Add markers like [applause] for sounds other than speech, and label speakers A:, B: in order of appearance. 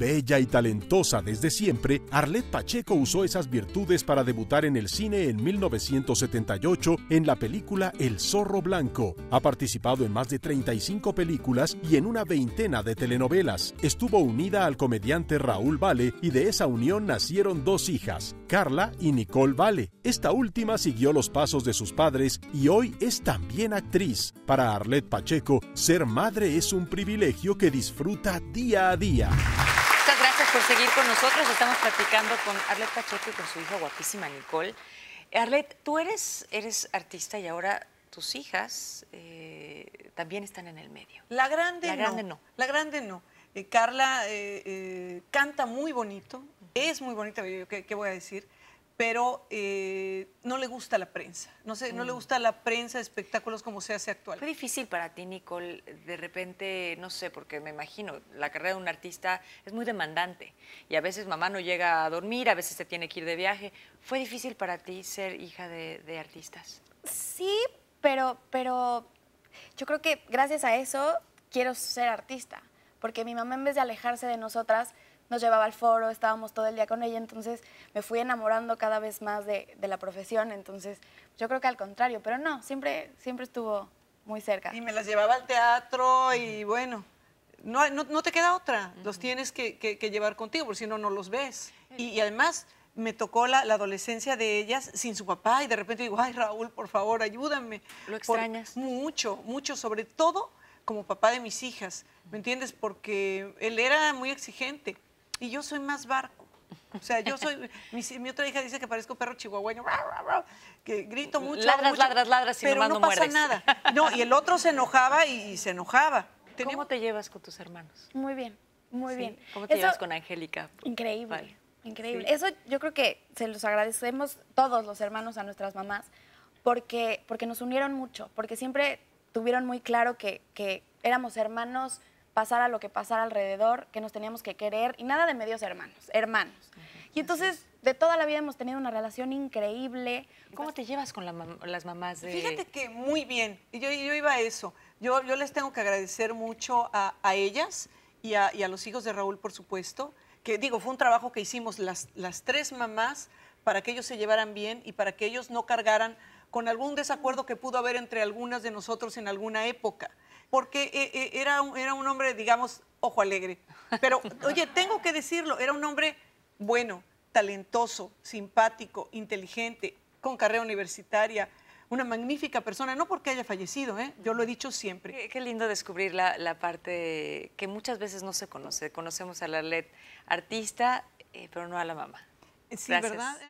A: Bella y talentosa desde siempre, Arlette Pacheco usó esas virtudes para debutar en el cine en 1978 en la película El Zorro Blanco. Ha participado en más de 35 películas y en una veintena de telenovelas. Estuvo unida al comediante Raúl Vale y de esa unión nacieron dos hijas, Carla y Nicole Vale. Esta última siguió los pasos de sus padres y hoy es también actriz. Para Arlette Pacheco, ser madre es un privilegio que disfruta día a día
B: por seguir con
C: nosotros. Estamos platicando con Arlet Pacheco y con su hija guapísima Nicole. Arlet, tú eres, eres artista y ahora tus hijas eh, también están en el medio.
B: La grande, grande no. La grande no. Eh, Carla eh, canta muy bonito, es muy bonita, ¿qué, voy a decir? pero eh, no le gusta la prensa. No, sé, no le mm. gusta la prensa de espectáculos como se hace actual. Fue difícil para ti, Nicole, de
C: repente, no sé, porque me imagino, la carrera de un artista es muy demandante y a veces mamá no llega a dormir, a veces se tiene que ir de viaje. ¿Fue difícil para ti ser hija de, de artistas?
D: Sí, pero, pero yo creo que gracias a eso quiero ser artista, porque mi mamá en vez de alejarse de nosotras, nos llevaba al foro, estábamos todo el día con ella, entonces me fui enamorando cada vez más de, de la profesión, entonces yo creo que al contrario, pero no, siempre, siempre estuvo muy cerca. Y me las llevaba
B: al teatro y bueno, no, no, te queda otra, los tienes que, llevar contigo, porque si no, no los ves. Y, además me tocó la, adolescencia de ellas sin su papá y de repente digo, ay Raúl, por favor, ayúdame. ¿Lo extrañas? mucho, mucho, sobre todo como papá de mis hijas, ¿me entiendes? Porque él era muy exigente. Y yo soy más barco. O sea, yo soy. [laughs] Mi, otra hija dice que parezco perro chihuahuaño, que grito mucho. Ladras, ladras, ladras, y pero no, pasa nada. No, y el otro se enojaba y, se enojaba. ¿Cómo te llevas con tus hermanos?
D: Muy bien, muy bien. ¿Cómo te llevas con Angélica? Increíble. Increíble. Eso yo creo que se los agradecemos todos los hermanos a nuestras mamás porque, porque nos unieron mucho, porque siempre tuvieron muy claro que, que éramos hermanos pasar a lo que pasara alrededor, que nos teníamos que querer y nada de medios hermanos, hermanos. Y entonces de toda la vida hemos tenido una relación increíble. ¿Cómo te llevas con las mamás de...? Fíjate
B: que muy bien, yo, yo iba a eso. Yo, yo les tengo que agradecer mucho a, ellas y a, los hijos de Raúl, por supuesto, que digo, fue un trabajo que hicimos las, las tres mamás para que ellos se llevaran bien y para que ellos no cargaran con algún desacuerdo que pudo haber entre algunas de nosotros en alguna época porque eh, eh, era un, era un hombre, digamos, ojo alegre. Pero, [laughs] oye, tengo que decirlo, era un hombre bueno, talentoso, simpático, inteligente, con carrera universitaria, una magnífica persona, no porque haya fallecido, ¿eh? yo lo he dicho siempre.
C: Qué, lindo descubrir la, parte que muchas veces no se conoce. Conocemos a la LED artista,
B: pero no a la mamá. Gracias. ¿verdad?